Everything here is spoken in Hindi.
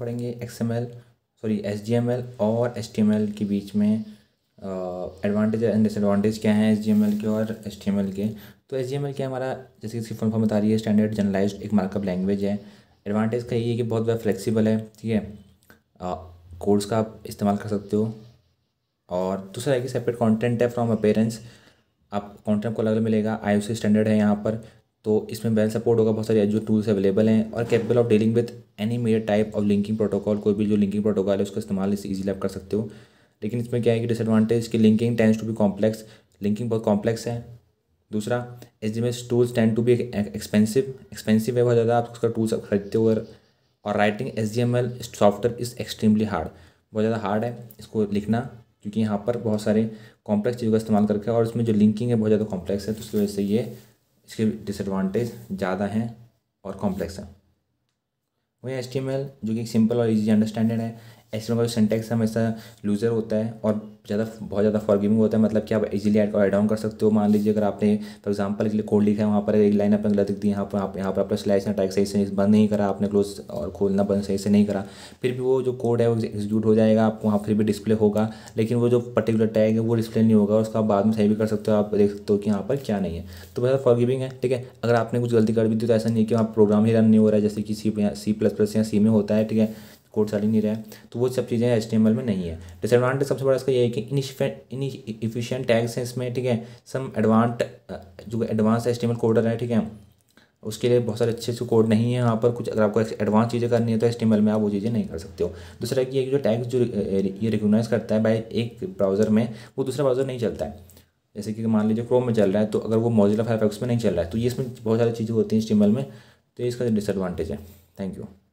पढ़ेंगे एक्स सॉरी एच और एच के बीच में एडवांटेज एंड डिसएडवांटेज क्या हैं एच के और एच के तो एल क्या हमारा जैसे इसकी फुल फॉर्म बता रही है स्टैंडर्ड जर्नलाइज एक मार्कअप लैंग्वेज है एडवांटेज का ये है कि बहुत ज़्यादा फ्लेक्सिबल है ठीक है कोड्स का आप इस्तेमाल कर सकते हो और दूसरा है कि सेपरेट कंटेंट है फ्रॉम अपेरेंस आप कंटेंट को अलग अलग मिलेगा आई स्टैंडर्ड है यहाँ पर तो इसमें बैल सपोर्ट होगा बहुत सारे जो टूल्स अवेलेबल हैं और capable of dealing with any major type of linking protocol कोई भी जो लिंकिंग प्रोटोकॉल है उसका इस्तेमाल इस ईजिली आप कर सकते हो लेकिन इसमें क्या है कि डिसएडवांटेज की linking tends to be complex linking बहुत कॉम्प्लेक्स है दूसरा H D S tools tend to be expensive expensive है बहुत ज़्यादा आप उसका टूल्स खरीदते हो और writing H D M L software is extremely hard बहुत ज़्यादा हार्ड है इसको लिखना क्योंकि यहाँ पर बहुत सारे कॉम्प्लेक्स चीज़ों का इस्तेमाल करके और इसमें जो लिंकिंग है बहुत ज़्यादा कॉम्प्लेक्स है तो उसकी वजह से ये इसके डिसएडवांटेज ज़्यादा हैं और कॉम्प्लेक्स हैं वही एस जो कि सिंपल और इजी अंडरस्टैंडेड है ऐसे का जो सेंटेक्स हमेशा लूजर होता है और ज़्यादा बहुत ज़्यादा फॉरगिविंग होता है मतलब कि आप इजीली ऐड एड ऑन कर सकते हो मान लीजिए अगर आपने फॉर एग्जांपल के लिए कोड लिखा है वहाँ पर एक लाइन आपने गलत लिख दी यहाँ पर आप यहाँ पर आपका स्लैश अटैक सही से बंद नहीं करा आपने क्लोज और खोलना बंद सही से नहीं करा फिर भी वो जो कोड है वो एग्जीक्यूट हो जाएगा आपको वहाँ फिर भी डिस्प्ले होगा लेकिन वो जो पर्टिकुलर टैग है वो डिस्प्ले नहीं होगा उसका बाद में सही भी कर सकते हो आप देख सकते हो कि यहाँ पर क्या नहीं है तो ज़्यादा फॉरगिविंग है ठीक है अगर आपने कुछ गलती कर भी दी तो ऐसा नहीं है कि वहाँ प्रोग्राम ही रन नहीं हो रहा है जैसे कि सी सी प्लस प्लस या सी में होता है ठीक है कोड चल ही नहीं रहा है तो वो सब चीज़ें एच में नहीं है डिसएडवांटेज सबसे बड़ा इसका ये है कि इफिशियंट टैग्स हैं इसमें ठीक है सम एडवांट जो एडवांस एच कोडर है ठीक है उसके लिए बहुत सारे अच्छे अच्छे कोड नहीं है यहाँ पर कुछ अगर आपको एडवांस चीज़ें करनी है तो एस में आप वो चीज़ें नहीं कर सकते हो दूसरा कि जो टैग्स जो ये रिकोगनाइज करता है बाई एक ब्राउज़र में वो दूसरा ब्राउज़र नहीं चलता है जैसे कि मान लीजिए क्रोम में चल रहा है तो अगर वो मोजिला फायरफॉक्स में नहीं चल रहा है तो ये इसमें बहुत सारी चीज़ें होती हैं एच में तो इसका डिसएडवांटेज है थैंक यू